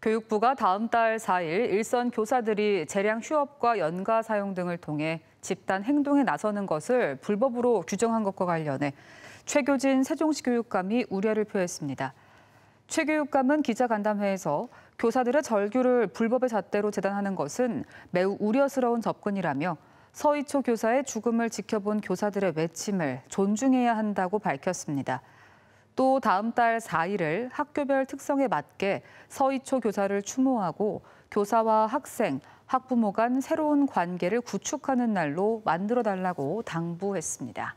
교육부가 다음 달 4일 일선 교사들이 재량 휴업과 연가 사용 등을 통해 집단 행동에 나서는 것을 불법으로 규정한 것과 관련해 최교진 세종시 교육감이 우려를 표했습니다. 최 교육감은 기자간담회에서 교사들의 절규를 불법의 잣대로 재단하는 것은 매우 우려스러운 접근이라며 서희초 교사의 죽음을 지켜본 교사들의 외침을 존중해야 한다고 밝혔습니다. 또 다음 달 4일을 학교별 특성에 맞게 서희초 교사를 추모하고 교사와 학생, 학부모 간 새로운 관계를 구축하는 날로 만들어 달라고 당부했습니다.